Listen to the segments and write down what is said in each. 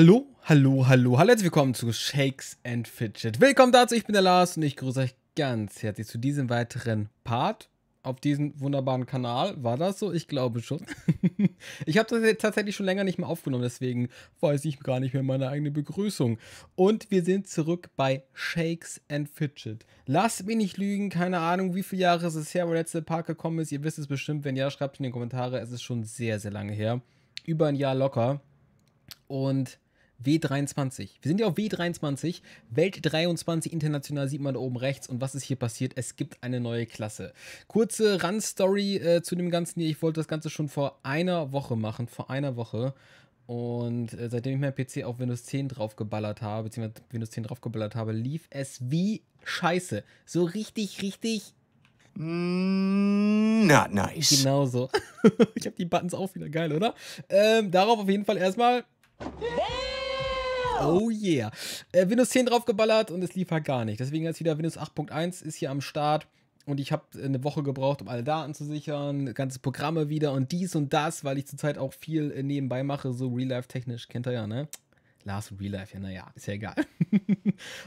Hallo, hallo, hallo, hallo, herzlich willkommen zu Shakes and Fidget. Willkommen dazu, ich bin der Lars und ich grüße euch ganz herzlich zu diesem weiteren Part auf diesem wunderbaren Kanal. War das so? Ich glaube schon. ich habe das jetzt tatsächlich schon länger nicht mehr aufgenommen, deswegen weiß ich gar nicht mehr meine eigene Begrüßung. Und wir sind zurück bei Shakes and Fidget. Lasst mich nicht lügen, keine Ahnung, wie viele Jahre ist es her, wo der letzte Part gekommen ist. Ihr wisst es bestimmt, wenn ja, schreibt es in die Kommentare. Es ist schon sehr, sehr lange her. Über ein Jahr locker. Und W23. Wir sind ja auf W23. Welt 23 international sieht man da oben rechts. Und was ist hier passiert? Es gibt eine neue Klasse. Kurze Run-Story äh, zu dem Ganzen hier. Ich wollte das Ganze schon vor einer Woche machen. Vor einer Woche. Und äh, seitdem ich meinen PC auf Windows 10 draufgeballert habe, beziehungsweise Windows 10 draufgeballert habe, lief es wie Scheiße. So richtig, richtig mm, Not nice. Genau so. ich habe die Buttons auch wieder geil, oder? Ähm, darauf auf jeden Fall erstmal. Oh yeah. Äh, Windows 10 draufgeballert und es lief halt gar nicht. Deswegen jetzt wieder Windows 8.1 ist hier am Start. Und ich habe äh, eine Woche gebraucht, um alle Daten zu sichern, ganze Programme wieder und dies und das, weil ich zurzeit auch viel äh, nebenbei mache, so real-life-technisch, kennt ihr ja, ne? Lars Real Life, ja, naja, ist ja egal.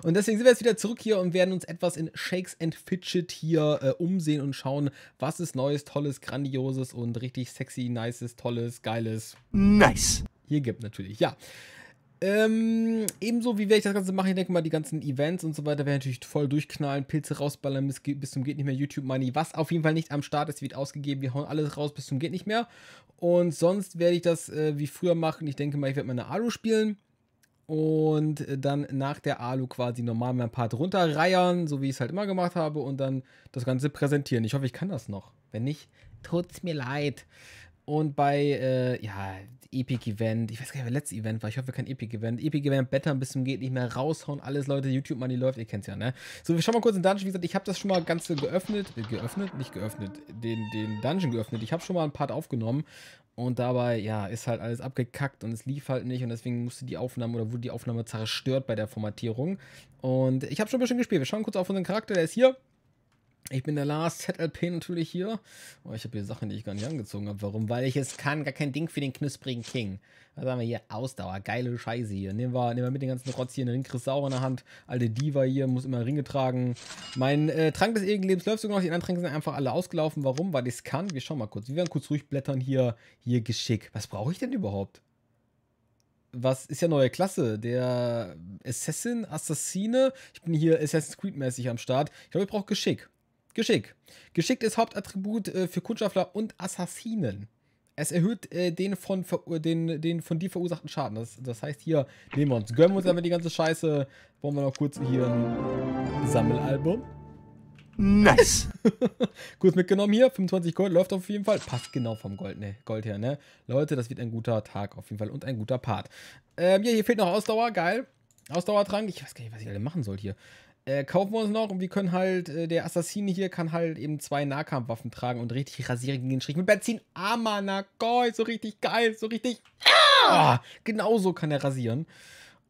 und deswegen sind wir jetzt wieder zurück hier und werden uns etwas in Shakes and Fidget hier äh, umsehen und schauen, was ist Neues, Tolles, Grandioses und richtig sexy, Nices, Tolles, Geiles. Nice! Hier gibt natürlich, ja. Ähm, ebenso wie werde ich das Ganze mache, ich denke mal, die ganzen Events und so weiter werden natürlich voll durchknallen, Pilze rausballern bis, bis zum geht nicht mehr YouTube Money, was auf jeden Fall nicht am Start ist, wird ausgegeben, wir hauen alles raus bis zum geht nicht mehr. Und sonst werde ich das äh, wie früher machen, ich denke mal, ich werde meine Alu spielen und äh, dann nach der Alu quasi normal mein Part runterreiern, so wie ich es halt immer gemacht habe und dann das Ganze präsentieren. Ich hoffe, ich kann das noch. Wenn nicht, tut's mir leid. Und bei, äh, ja, Epic Event, ich weiß gar nicht, wer letztes Event war, ich hoffe kein Epic Event. Epic Event Better bis zum geht nicht mehr raushauen, alles Leute, YouTube Money läuft, ihr kennt's ja, ne? So, wir schauen mal kurz den Dungeon, wie gesagt, ich habe das schon mal ganz geöffnet, äh, geöffnet, nicht geöffnet, den, den Dungeon geöffnet. Ich habe schon mal ein Part aufgenommen und dabei, ja, ist halt alles abgekackt und es lief halt nicht und deswegen musste die Aufnahme oder wurde die Aufnahme zerstört bei der Formatierung. Und ich habe schon ein bisschen gespielt, wir schauen kurz auf unseren Charakter, der ist hier. Ich bin der Lars ZLP natürlich hier. Oh, ich habe hier Sachen, die ich gar nicht angezogen habe. Warum? Weil ich es kann. Gar kein Ding für den knusprigen King. Was haben wir hier? Ausdauer. Geile Scheiße hier. Nehmen wir, nehmen wir mit den ganzen Rotz hier. Den Chris Sauer in der Hand. Alte Diva hier. Muss immer Ringe tragen. Mein äh, Trank des ewigen Lebens läuft sogar noch. Die anderen Tränke sind einfach alle ausgelaufen. Warum? Weil ich es kann. Wir schauen mal kurz. Wir werden kurz durchblättern hier. Hier Geschick. Was brauche ich denn überhaupt? was ist ja neue Klasse? Der Assassin, Assassine. Ich bin hier Assassin's Creed-mäßig am Start. Ich glaube, ich brauche Geschick. Geschick. Geschick ist Hauptattribut äh, für Kundschafter und Assassinen. Es erhöht äh, den, von, den, den von dir verursachten Schaden. Das, das heißt, hier nehmen wir uns, gönnen wir uns damit die ganze Scheiße. Wollen wir noch kurz hier ein Sammelalbum. Nice. Kurz mitgenommen hier, 25 Gold, läuft auf jeden Fall. Passt genau vom Gold, ne, Gold her, ne? Leute, das wird ein guter Tag auf jeden Fall und ein guter Part. Ähm, ja, hier fehlt noch Ausdauer, geil. Ausdauertrank, ich weiß gar nicht, was ich alle machen soll hier. Äh, kaufen wir uns noch und wir können halt, äh, der Assassine hier kann halt eben zwei Nahkampfwaffen tragen und richtig rasieren gegen den Strich mit Benzin. Ah, Mann, na Gott, so richtig geil, so richtig. Ah, ah genauso kann er rasieren.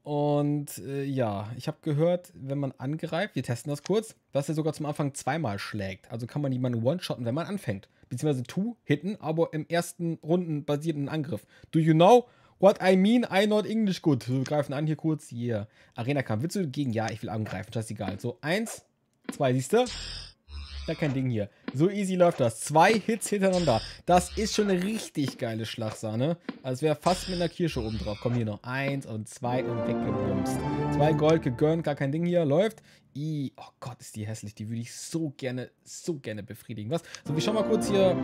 Und äh, ja, ich habe gehört, wenn man angreift, wir testen das kurz, dass er sogar zum Anfang zweimal schlägt. Also kann man jemanden one-shotten, wenn man anfängt. Beziehungsweise two hitten, aber im ersten rundenbasierten Angriff. Do you know? What I mean, I not English good. Wir greifen an hier kurz. Yeah. Arena-Kampf. Willst du gegen? Ja, ich will angreifen. Scheißegal. So, eins, zwei, siehst du? Ja, kein Ding hier. So easy läuft das. Zwei Hits hintereinander. Das ist schon eine richtig geile Schlagsahne. Also wäre fast mit einer Kirsche oben drauf. Komm hier noch. Eins und zwei und weggebumst. Zwei Gold gegönnt, gar kein Ding hier. Läuft. I. Oh Gott, ist die hässlich. Die würde ich so gerne, so gerne befriedigen. Was? So, wir schauen mal kurz hier.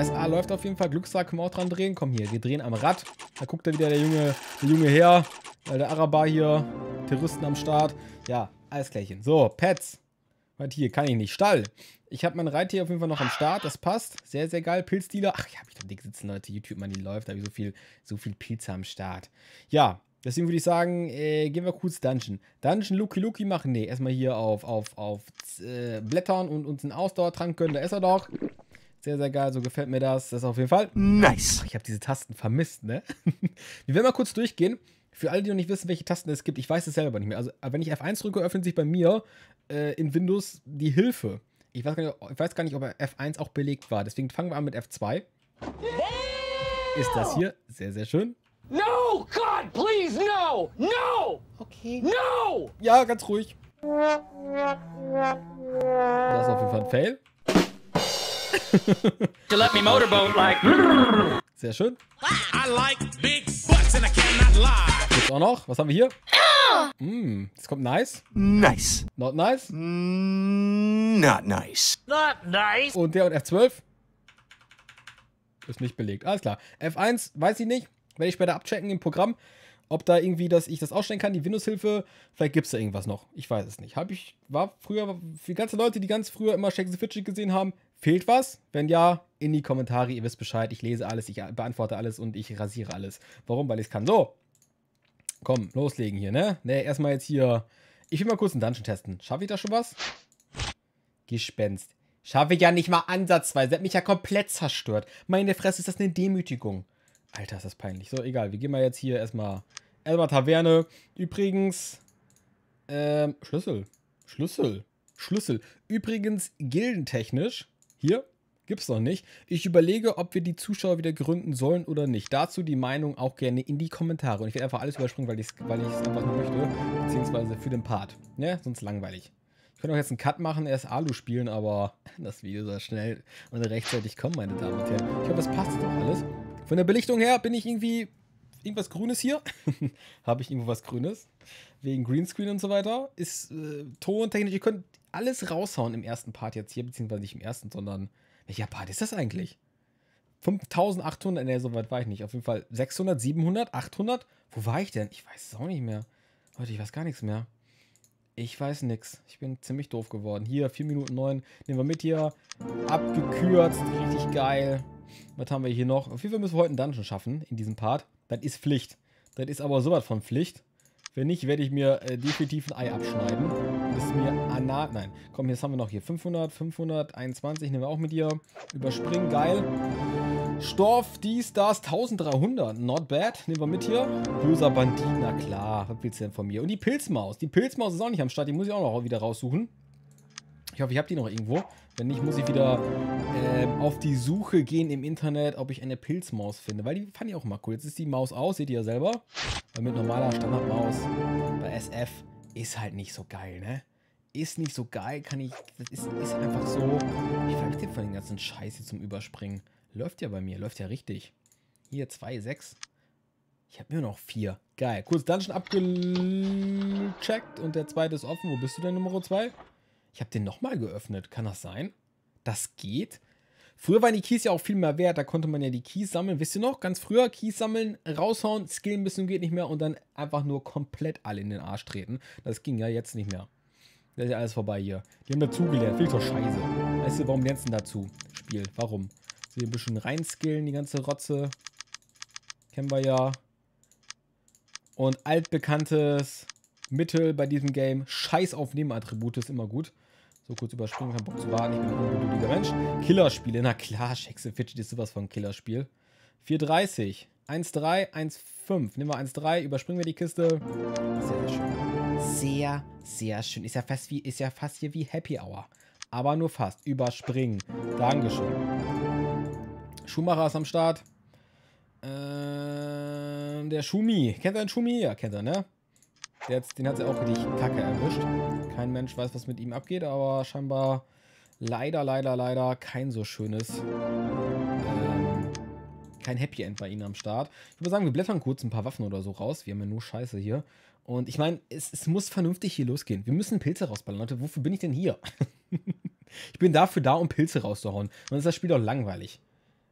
SA läuft auf jeden Fall. Glückstag können wir auch dran drehen. Komm hier, wir drehen am Rad. Da guckt da wieder der Junge, der Junge her. Äh, der Araber hier. Terroristen am Start. Ja, alles klärchen. So, Pets. Warte hier, kann ich nicht. Stall. Ich habe mein Reittier auf jeden Fall noch am Start. Das passt. Sehr, sehr geil. Pilzdealer. Ach, ja, hab ich doch dick sitzen, Leute. YouTube, man, die läuft. Da habe ich so viel, so viel Pilze am Start. Ja, Deswegen würde ich sagen, äh, gehen wir kurz Dungeon. Dungeon Lucky Lucky machen. Nee, erstmal hier auf, auf, auf äh, Blättern und uns einen Ausdauertrank gönnen. Da ist er doch. Sehr, sehr geil. So gefällt mir das. Das ist auf jeden Fall. Nice. Ach, ich habe diese Tasten vermisst, ne? wir werden mal kurz durchgehen. Für alle, die noch nicht wissen, welche Tasten es gibt, ich weiß es selber nicht mehr. Also, wenn ich F1 drücke, öffnet sich bei mir äh, in Windows die Hilfe. Ich weiß, nicht, ich weiß gar nicht, ob F1 auch belegt war. Deswegen fangen wir an mit F2. Ist das hier. Sehr, sehr schön. No! God, please, no! No! Okay. No! Ja, ganz ruhig. Das ist auf jeden Fall ein Fail. to let me motorboat like. Sehr schön. I like big butts and I cannot lie. Gibt's auch noch? Was haben wir hier? Mm, jetzt kommt nice. Nice. Not nice. Mm, not nice. Not nice. Und der und F12 ist nicht belegt. Alles klar. F1 weiß ich nicht. Werde ich später abchecken im Programm, ob da irgendwie dass ich das ausstellen kann, die Windows-Hilfe. Vielleicht gibt es da irgendwas noch. Ich weiß es nicht. Hab ich, war früher, für ganze Leute, die ganz früher immer Shakes Fidget gesehen haben, fehlt was? Wenn ja, in die Kommentare. Ihr wisst Bescheid. Ich lese alles, ich beantworte alles und ich rasiere alles. Warum? Weil ich es kann. So. Komm, loslegen hier, ne? Ne, erstmal jetzt hier. Ich will mal kurz einen Dungeon testen. Schaffe ich da schon was? Gespenst. Schaffe ich ja nicht mal ansatzweise. Er Hat mich ja komplett zerstört. Meine Fresse, ist das eine Demütigung. Alter, ist das peinlich. So, egal. Wir gehen mal jetzt hier erstmal. Erstmal Taverne. Übrigens. Ähm, Schlüssel. Schlüssel. Schlüssel. Übrigens, gildentechnisch. Hier. Gibt's noch nicht. Ich überlege, ob wir die Zuschauer wieder gründen sollen oder nicht. Dazu die Meinung auch gerne in die Kommentare. Und ich werde einfach alles überspringen, weil ich es weil einfach nur möchte. Beziehungsweise für den Part. Ne? Sonst langweilig. Ich könnte auch jetzt einen Cut machen, erst Alu spielen, aber das Video soll schnell und rechtzeitig kommen, meine Damen und Herren. Ich hoffe, das passt doch alles. Von der Belichtung her bin ich irgendwie irgendwas Grünes hier. Habe ich irgendwo was Grünes? Wegen Greenscreen und so weiter. Ist äh, Tontechnisch, ihr könnt alles raushauen im ersten Part jetzt hier, beziehungsweise nicht im ersten, sondern welcher Part ist das eigentlich? 5800, ne, so weit war ich nicht. Auf jeden Fall 600, 700, 800. Wo war ich denn? Ich weiß es auch nicht mehr. Leute, ich weiß gar nichts mehr. Ich weiß nichts. Ich bin ziemlich doof geworden. Hier, 4 Minuten 9. Nehmen wir mit hier. Abgekürzt. Richtig geil. Was haben wir hier noch? Auf jeden Fall müssen wir heute einen Dungeon schaffen in diesem Part. Das ist Pflicht. Das ist aber sowas von Pflicht. Wenn nicht, werde ich mir äh, definitiv ein Ei abschneiden. Das ist mir Anna... Nein. Komm, jetzt haben wir noch hier 500, 521. Nehmen wir auch mit dir. Überspringen, geil. Stoff, dies, das, 1300. Not bad. Nehmen wir mit hier. Böser Bandit, na klar. Was willst du denn von mir? Und die Pilzmaus. Die Pilzmaus ist auch nicht am Start. Die muss ich auch noch wieder raussuchen. Ich hoffe, ich habe die noch irgendwo. Wenn nicht, muss ich wieder ähm, auf die Suche gehen im Internet, ob ich eine Pilzmaus finde. Weil die fand ich auch mal cool. Jetzt ist die Maus aus, seht ihr ja selber. Weil mit normaler Standardmaus bei SF ist halt nicht so geil, ne? Ist nicht so geil, kann ich... Das ist, ist halt einfach so... Ich verliere von den ganzen Scheiße zum Überspringen. Läuft ja bei mir, läuft ja richtig. Hier, 2, 6. Ich habe nur noch 4. Geil. Kurz Dungeon abgecheckt und der zweite ist offen. Wo bist du denn, Nummer 2? Ich habe den nochmal geöffnet. Kann das sein? Das geht? Früher waren die Keys ja auch viel mehr wert. Da konnte man ja die Keys sammeln. Wisst ihr noch? Ganz früher Keys sammeln, raushauen, skillen bis zum geht nicht mehr und dann einfach nur komplett alle in den Arsch treten. Das ging ja jetzt nicht mehr. Das ist ja alles vorbei hier. Die haben dazugelernt. Finde ich doch scheiße. Weißt du, warum lernst du denn dazu? Spiel. Warum? So hier ein bisschen reinskillen, die ganze Rotze. Kennen wir ja. Und altbekanntes Mittel bei diesem Game. Scheiß auf Nebenattribute ist immer gut. So kurz überspringen, kein Bock zu warten. Ich bin ein ungeduldiger Mensch. Killerspiele, na klar, Schexe Fidget ist sowas von Killerspiel. 4,30. 1,3, 1,5. Nehmen wir 1,3, überspringen wir die Kiste. Sehr, sehr schön. Sehr, sehr schön. Ist ja fast, wie, ist ja fast hier wie Happy Hour. Aber nur fast. Überspringen. Dankeschön. Schumacher ist am Start. Ähm, der Schumi. Kennt ihr den Schumi? Ja, kennt er, ne? Jetzt, den hat sie auch richtig kacke erwischt. Kein Mensch weiß, was mit ihm abgeht, aber scheinbar leider, leider, leider kein so schönes, ähm, kein Happy End bei ihnen am Start. Ich würde sagen, wir blättern kurz ein paar Waffen oder so raus. Wir haben ja nur Scheiße hier. Und ich meine, es, es muss vernünftig hier losgehen. Wir müssen Pilze rausballern. Leute, wofür bin ich denn hier? ich bin dafür da, um Pilze rauszuhauen. Sonst ist das Spiel doch langweilig.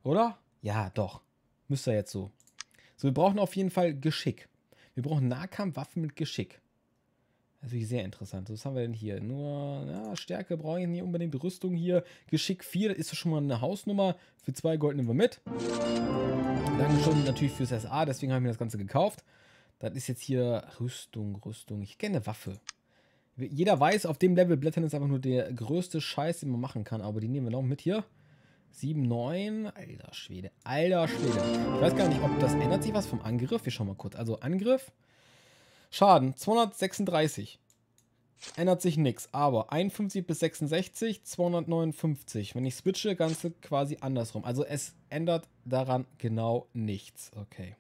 Oder? Ja, doch. Müsste jetzt so. So, wir brauchen auf jeden Fall Geschick. Wir brauchen Nahkampfwaffen mit Geschick. Das ist wirklich sehr interessant. Was haben wir denn hier? Nur ja, Stärke brauche ich nicht unbedingt. Rüstung hier. Geschick 4 ist schon mal eine Hausnummer. Für 2 Gold nehmen wir mit. Dann schon natürlich fürs SA. Deswegen habe ich mir das Ganze gekauft. Das ist jetzt hier Rüstung, Rüstung. Ich kenne Waffe. Jeder weiß, auf dem Level Blättern ist einfach nur der größte Scheiß, den man machen kann. Aber die nehmen wir noch mit hier. 7-9. Alter Schwede. Alter Schwede. Ich weiß gar nicht, ob das ändert sich was vom Angriff. Wir schauen mal kurz. Also Angriff. Schaden 236. Ändert sich nichts, aber 51 bis 66, 259. Wenn ich switche, ganze quasi andersrum. Also es ändert daran genau nichts. Okay.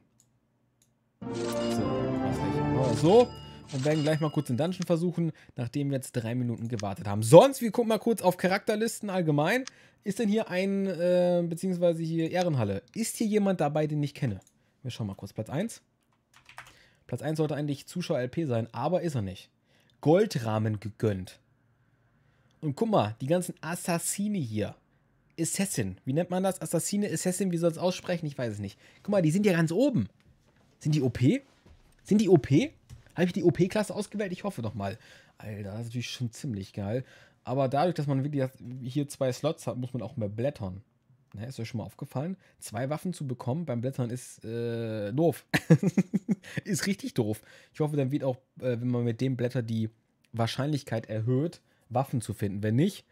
So, was ich. so und werden gleich mal kurz den Dungeon versuchen, nachdem wir jetzt drei Minuten gewartet haben. Sonst, wir gucken mal kurz auf Charakterlisten allgemein. Ist denn hier ein, äh, beziehungsweise hier Ehrenhalle? Ist hier jemand dabei, den ich kenne? Wir schauen mal kurz. Platz 1. Platz 1 sollte eigentlich Zuschauer LP sein, aber ist er nicht. Goldrahmen gegönnt. Und guck mal, die ganzen Assassine hier. Assassin. Wie nennt man das? Assassine, Assassin, wie soll es aussprechen? Ich weiß es nicht. Guck mal, die sind ja ganz oben. Sind die OP? Sind die OP? Habe ich die OP-Klasse ausgewählt? Ich hoffe doch mal. Alter, das ist natürlich schon ziemlich geil. Aber dadurch, dass man wirklich hier zwei Slots hat, muss man auch mehr blättern. Ne, ist euch schon mal aufgefallen? Zwei Waffen zu bekommen beim Blättern ist äh, doof. ist richtig doof. Ich hoffe, dann wird auch, äh, wenn man mit dem Blätter die Wahrscheinlichkeit erhöht, Waffen zu finden. Wenn nicht,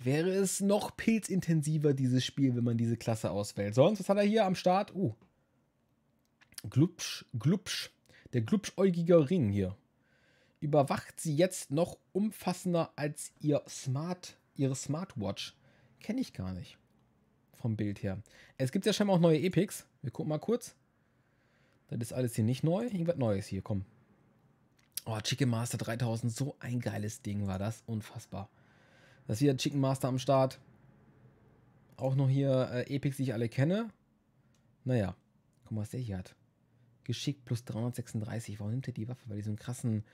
wäre es noch pilzintensiver, dieses Spiel, wenn man diese Klasse auswählt. Sonst, was hat er hier am Start? Uh. Glubsch, Glubsch. Der glubschäugige Ring hier überwacht sie jetzt noch umfassender als ihr Smart, ihre Smartwatch. Kenne ich gar nicht. Vom Bild her. Es gibt ja scheinbar auch neue Epics. Wir gucken mal kurz. Das ist alles hier nicht neu. Irgendwas Neues hier, komm. Oh, Chicken Master 3000. So ein geiles Ding war das. Unfassbar. Das ist wieder Chicken Master am Start. Auch noch hier äh, Epics, die ich alle kenne. Naja, guck mal, was der hier hat geschickt plus 336. Warum nimmt er die Waffe? Weil die so einen krassen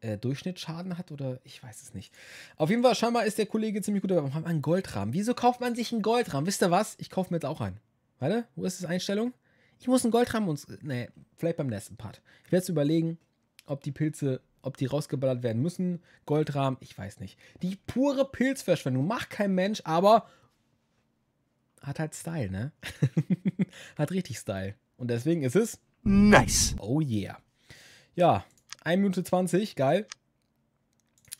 äh, Durchschnittsschaden hat oder ich weiß es nicht. Auf jeden Fall, scheinbar ist der Kollege ziemlich gut dabei. Warum haben wir einen Goldrahmen? Wieso kauft man sich einen Goldrahmen? Wisst ihr was? Ich kaufe mir jetzt auch einen. Warte, wo ist das Einstellung? Ich muss einen Goldrahmen und. Äh, nee, vielleicht beim nächsten Part. Ich werde jetzt überlegen, ob die Pilze, ob die rausgeballert werden müssen. Goldrahmen, ich weiß nicht. Die pure Pilzverschwendung macht kein Mensch, aber hat halt Style, ne? hat richtig Style. Und deswegen ist es Nice. Oh yeah. Ja, 1 Minute 20, geil.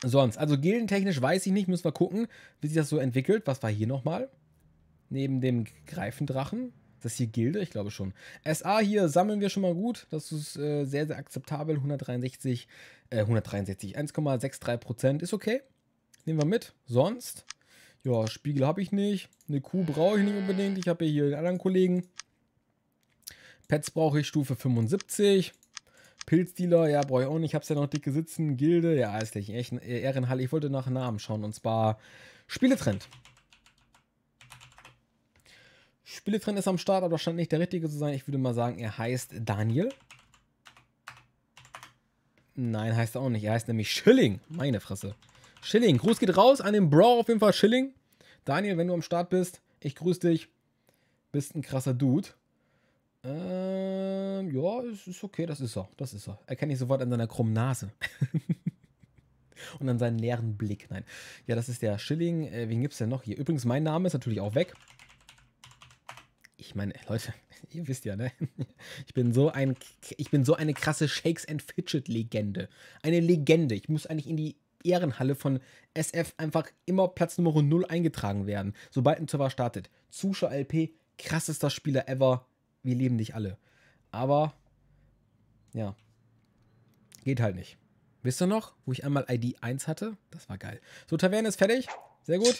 Sonst, also gildentechnisch weiß ich nicht, müssen wir gucken, wie sich das so entwickelt. Was war hier nochmal? Neben dem Greifendrachen. Ist das hier Gilde? Ich glaube schon. SA hier sammeln wir schon mal gut. Das ist äh, sehr, sehr akzeptabel. 163, äh, 163, 1,63 Prozent ist okay. Nehmen wir mit. Sonst, ja, Spiegel habe ich nicht. Eine Kuh brauche ich nicht unbedingt. Ich habe hier den anderen Kollegen. Pets brauche ich Stufe 75. Pilzdealer, ja, brauche ich auch nicht. Ich habe es ja noch dicke sitzen. Gilde, ja, ist gleich echt äh, Ehrenhalle. Ich wollte nach Namen schauen und zwar Spieletrend. Spieletrend ist am Start, aber scheint nicht der richtige zu sein. Ich würde mal sagen, er heißt Daniel. Nein, heißt er auch nicht. Er heißt nämlich Schilling. Meine Fresse. Schilling. Gruß geht raus an den Bro. Auf jeden Fall Schilling. Daniel, wenn du am Start bist, ich grüße dich. Bist ein krasser Dude. Ähm, ja, es ist okay, das ist er. Das ist er. Erkenne ich sofort an seiner krummen Nase. Und an seinen leeren Blick. Nein. Ja, das ist der Schilling. Äh, wen gibt es denn noch hier? Übrigens, mein Name ist natürlich auch weg. Ich meine, äh, Leute, ihr wisst ja, ne? Ich bin so ein, ich bin so eine krasse Shakes and Fidget Legende. Eine Legende. Ich muss eigentlich in die Ehrenhalle von SF einfach immer Platz Nummer 0 eingetragen werden, sobald ein Server startet. Zuschauer LP, krassester Spieler ever wir leben nicht alle. Aber, ja, geht halt nicht. Wisst ihr noch, wo ich einmal ID 1 hatte? Das war geil. So, Taverne ist fertig. Sehr gut.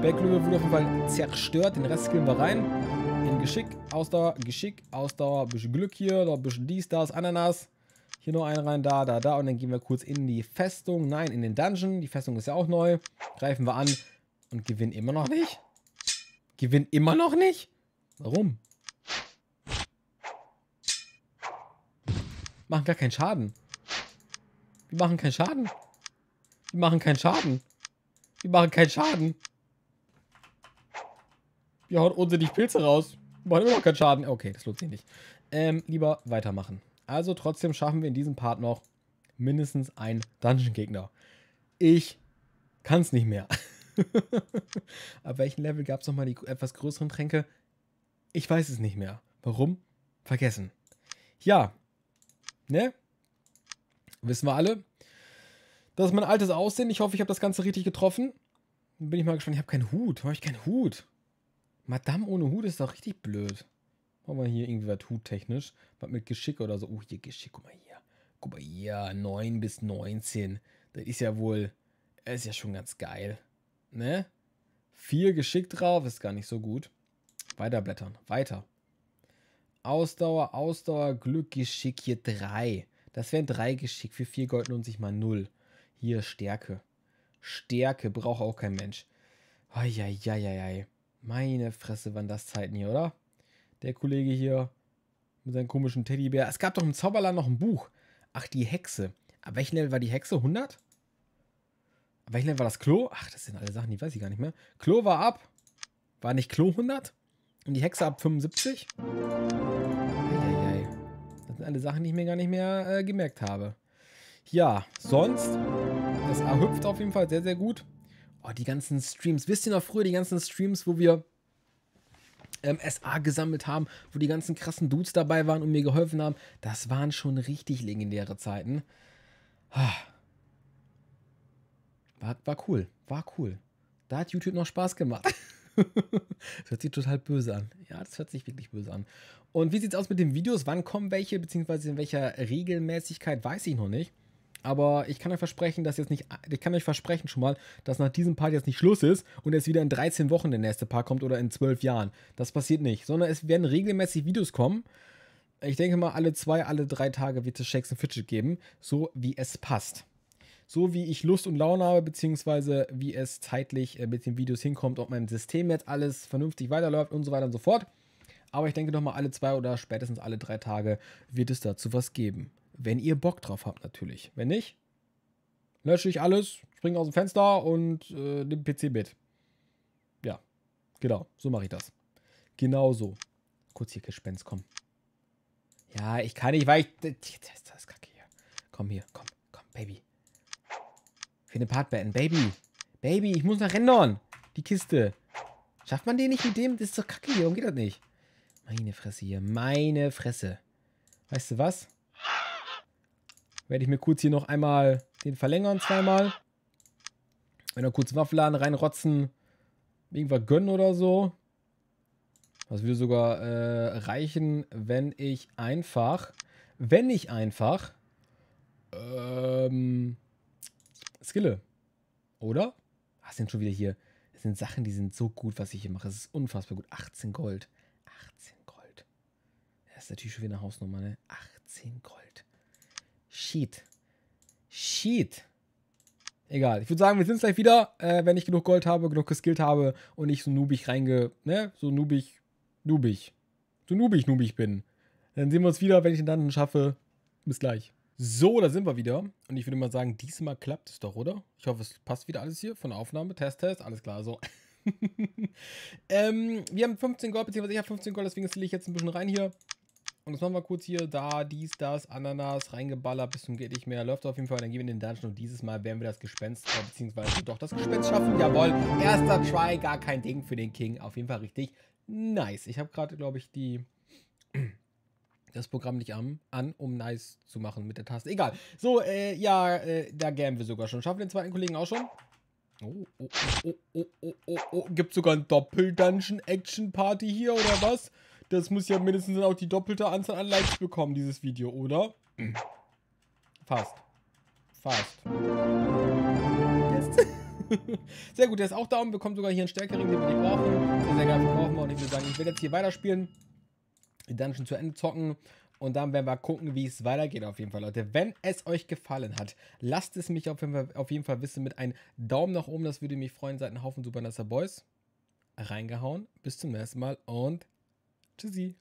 Backlöwe wurde auf jeden Fall zerstört. Den Rest skillen wir rein. In Geschick, Ausdauer, Geschick, Ausdauer, bisschen Glück hier, noch bisschen dies, das, Ananas. Hier noch einen rein, da, da, da. Und dann gehen wir kurz in die Festung. Nein, in den Dungeon. Die Festung ist ja auch neu. Greifen wir an und gewinnen immer noch nicht. Gewinnen immer noch nicht? Warum? Machen gar keinen Schaden. Wir machen keinen Schaden. Wir machen keinen Schaden. Wir machen keinen Schaden. Wir hauen unsinnig Pilze raus. Die machen immer noch keinen Schaden. Okay, das lohnt sich nicht. Ähm, lieber weitermachen. Also trotzdem schaffen wir in diesem Part noch mindestens einen Dungeon-Gegner. Ich kann es nicht mehr. Ab welchem Level gab es nochmal die etwas größeren Tränke? Ich weiß es nicht mehr. Warum? Vergessen. Ja, ne? Wissen wir alle. Das ist mein altes Aussehen. Ich hoffe, ich habe das Ganze richtig getroffen. Bin ich mal gespannt. Ich habe keinen Hut. Warum habe ich keinen Hut? Madame ohne Hut ist doch richtig blöd. Machen wir hier irgendwie was huttechnisch. Was mit Geschick oder so. Oh, hier Geschick. Guck mal hier. Guck mal hier. 9 bis 19. Das ist ja wohl. Das Ist ja schon ganz geil. Ne? Viel Geschick drauf. Ist gar nicht so gut. Weiterblättern. Weiter. Ausdauer, Ausdauer, Glück, Geschick hier 3. Das wären 3 Geschick. Für 4 Gold lohnt sich mal 0. Hier Stärke. Stärke braucht auch kein Mensch. Eieieiei. Meine Fresse waren das Zeiten hier, oder? Der Kollege hier mit seinem komischen Teddybär. Es gab doch im Zauberland noch ein Buch. Ach, die Hexe. Ab welchem Level war die Hexe? 100? Ab welchem Level war das Klo? Ach, das sind alle Sachen, die weiß ich gar nicht mehr. Klo war ab. War nicht Klo 100? Und die Hexe ab 75? Ja sind alle Sachen, die ich mir gar nicht mehr äh, gemerkt habe. Ja, sonst, das A hüpft auf jeden Fall sehr, sehr gut. Oh, die ganzen Streams. Wisst ihr noch früher die ganzen Streams, wo wir ähm, SA gesammelt haben, wo die ganzen krassen Dudes dabei waren und mir geholfen haben? Das waren schon richtig legendäre Zeiten. Ah. War, war cool, war cool. Da hat YouTube noch Spaß gemacht. das hört sich total böse an. Ja, das hört sich wirklich böse an. Und wie sieht es aus mit den Videos? Wann kommen welche, beziehungsweise in welcher Regelmäßigkeit, weiß ich noch nicht. Aber ich kann euch versprechen, dass jetzt nicht, ich kann euch versprechen schon mal, dass nach diesem Part jetzt nicht Schluss ist und jetzt wieder in 13 Wochen der nächste Part kommt oder in 12 Jahren. Das passiert nicht, sondern es werden regelmäßig Videos kommen. Ich denke mal, alle zwei, alle drei Tage wird es Shakes and Fidget geben, so wie es passt so wie ich Lust und Laune habe, beziehungsweise wie es zeitlich äh, mit den Videos hinkommt, ob mein System jetzt alles vernünftig weiterläuft und so weiter und so fort. Aber ich denke nochmal alle zwei oder spätestens alle drei Tage wird es dazu was geben. Wenn ihr Bock drauf habt natürlich. Wenn nicht, lösche ich alles, springe aus dem Fenster und äh, den PC mit. Ja, genau, so mache ich das. Genau so. Kurz hier Gespenst, komm. Ja, ich kann nicht, weil ich... Das ist kacke hier. Komm hier, komm, komm, Baby. Für den Part beenden. Baby. Baby, ich muss nach Rendern. Die Kiste. Schafft man den nicht mit dem? Das ist doch kacke hier. Warum geht das nicht? Meine Fresse hier. Meine Fresse. Weißt du was? Werde ich mir kurz hier noch einmal den verlängern. Zweimal. Wenn er kurz Waffeladen reinrotzen. Irgendwas gönnen oder so. Das würde sogar äh, reichen, wenn ich einfach, wenn ich einfach, ähm, Skille. Oder? Was ah, sind schon wieder hier? Das sind Sachen, die sind so gut, was ich hier mache. Es ist unfassbar gut. 18 Gold. 18 Gold. Das ist natürlich schon wieder eine Hausnummer, ne? 18 Gold. Shit. Shit. Egal. Ich würde sagen, wir sind gleich wieder, äh, wenn ich genug Gold habe, genug geskillt habe und ich so noobig reinge... Ne? So noobig... Noobig. So noobig, noobig bin. Dann sehen wir uns wieder, wenn ich den dann schaffe. Bis gleich. So, da sind wir wieder. Und ich würde mal sagen, diesmal klappt es doch, oder? Ich hoffe, es passt wieder alles hier von der Aufnahme. Test, Test, alles klar, so. ähm, wir haben 15 Gold, beziehungsweise ich habe 15 Gold, deswegen zähle ich jetzt ein bisschen rein hier. Und das machen wir kurz hier, da, dies, das, Ananas, reingeballert, bis zum geht nicht mehr. Läuft auf jeden Fall, dann gehen wir in den Dungeon und dieses Mal werden wir das Gespenst, äh, beziehungsweise doch das Gespenst schaffen. Jawohl, erster Try, gar kein Ding für den King. Auf jeden Fall richtig nice. Ich habe gerade, glaube ich, die das Programm nicht an, an, um nice zu machen mit der Taste. Egal. So, äh, ja, äh, da gämen wir sogar schon. Schaffen wir den zweiten Kollegen auch schon? Oh, oh, oh, oh, oh, oh, oh. oh. Gibt sogar ein Doppel-Dungeon-Action-Party hier, oder was? Das muss ja mindestens auch die doppelte Anzahl an Likes bekommen, dieses Video, oder? Fast. Fast. Sehr gut, der ist auch da und bekommt sogar hier einen Stärkering, den wir nicht brauchen. Sehr, sehr geil, brauchen wir. auch nicht mehr sagen, ich werde jetzt hier weiterspielen die Dungeon zu Ende zocken. Und dann werden wir gucken, wie es weitergeht auf jeden Fall, Leute. Wenn es euch gefallen hat, lasst es mich auf jeden Fall, auf jeden Fall wissen mit einem Daumen nach oben. Das würde mich freuen. Seid ein Haufen super nasser Boys. Reingehauen. Bis zum nächsten Mal und tschüssi.